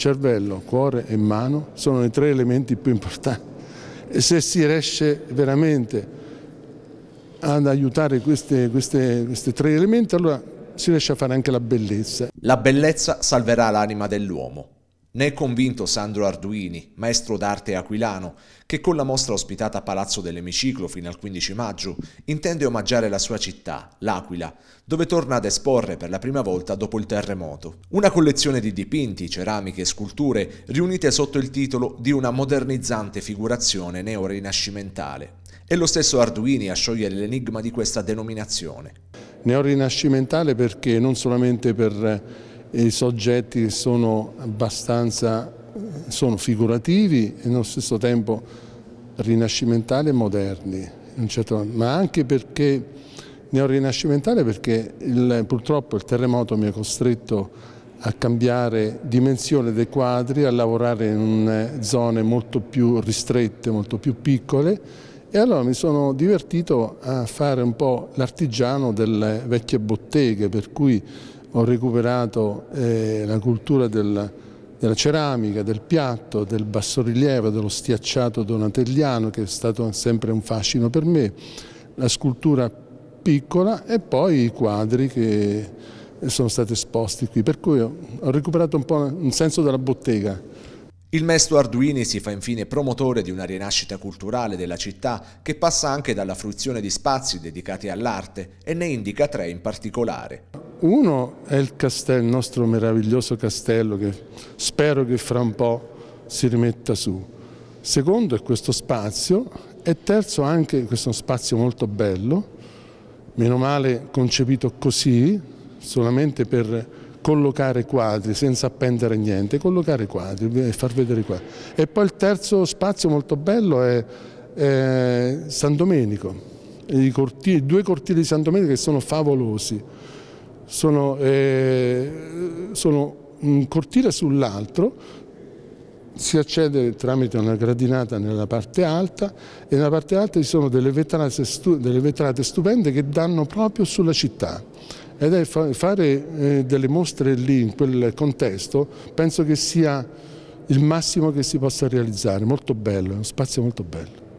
cervello, cuore e mano sono i tre elementi più importanti. E se si riesce veramente ad aiutare questi tre elementi, allora si riesce a fare anche la bellezza. La bellezza salverà l'anima dell'uomo. Ne è convinto Sandro Arduini, maestro d'arte aquilano, che con la mostra ospitata a Palazzo dell'Emiciclo fino al 15 maggio intende omaggiare la sua città, l'Aquila, dove torna ad esporre per la prima volta dopo il terremoto. Una collezione di dipinti, ceramiche e sculture riunite sotto il titolo di una modernizzante figurazione neorinascimentale. È lo stesso Arduini a sciogliere l'enigma di questa denominazione. Neorinascimentale perché non solamente per i soggetti che sono abbastanza sono figurativi e nello stesso tempo rinascimentali e moderni, certo ma anche perché neorinascimentale perché il, purtroppo il terremoto mi ha costretto a cambiare dimensione dei quadri, a lavorare in eh, zone molto più ristrette, molto più piccole e allora mi sono divertito a fare un po' l'artigiano delle vecchie botteghe per cui ho recuperato eh, la cultura del, della ceramica, del piatto, del bassorilievo, dello stiacciato donatelliano che è stato sempre un fascino per me, la scultura piccola e poi i quadri che sono stati esposti qui, per cui ho recuperato un po' un senso della bottega. Il Mesto Arduini si fa infine promotore di una rinascita culturale della città che passa anche dalla fruizione di spazi dedicati all'arte e ne indica tre in particolare. Uno è il, castello, il nostro meraviglioso castello che spero che fra un po' si rimetta su. Secondo è questo spazio e terzo anche questo spazio molto bello, meno male concepito così, solamente per collocare quadri senza appendere niente, collocare quadri e far vedere qua. E poi il terzo spazio molto bello è, è San Domenico, I, cortili, i due cortili di San Domenico che sono favolosi sono, eh, sono un cortile sull'altro, si accede tramite una gradinata nella parte alta e nella parte alta ci sono delle vetrate, delle vetrate stupende che danno proprio sulla città ed è fa fare eh, delle mostre lì in quel contesto penso che sia il massimo che si possa realizzare, molto bello, è uno spazio molto bello.